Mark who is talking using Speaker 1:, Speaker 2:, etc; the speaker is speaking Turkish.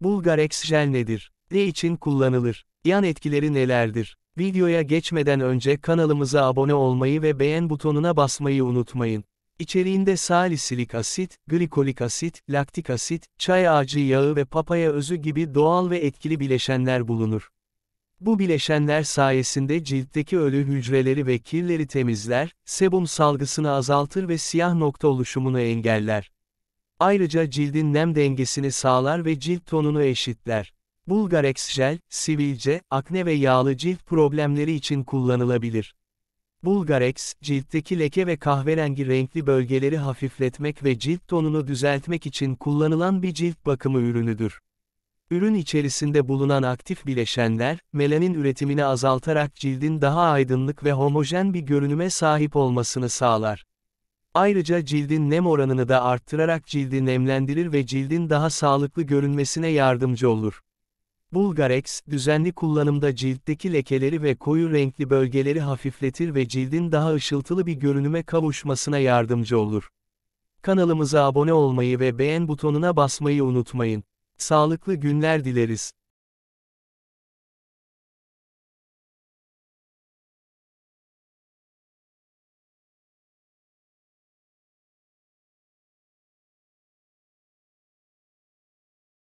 Speaker 1: Bulgar Exjel nedir? Ne için kullanılır? Yan etkileri nelerdir? Videoya geçmeden önce kanalımıza abone olmayı ve beğen butonuna basmayı unutmayın. İçeriğinde salisilik asit, glikolik asit, laktik asit, çay ağacı yağı ve papaya özü gibi doğal ve etkili bileşenler bulunur. Bu bileşenler sayesinde ciltteki ölü hücreleri ve kirleri temizler, sebum salgısını azaltır ve siyah nokta oluşumunu engeller. Ayrıca cildin nem dengesini sağlar ve cilt tonunu eşitler. Bulgarex jel, sivilce, akne ve yağlı cilt problemleri için kullanılabilir. Bulgarex, ciltteki leke ve kahverengi renkli bölgeleri hafifletmek ve cilt tonunu düzeltmek için kullanılan bir cilt bakımı ürünüdür. Ürün içerisinde bulunan aktif bileşenler, melanin üretimini azaltarak cildin daha aydınlık ve homojen bir görünüme sahip olmasını sağlar. Ayrıca cildin nem oranını da arttırarak cildi nemlendirir ve cildin daha sağlıklı görünmesine yardımcı olur. Bulgarex, düzenli kullanımda ciltteki lekeleri ve koyu renkli bölgeleri hafifletir ve cildin daha ışıltılı bir görünüme kavuşmasına yardımcı olur. Kanalımıza abone olmayı ve beğen butonuna basmayı unutmayın. Sağlıklı günler dileriz.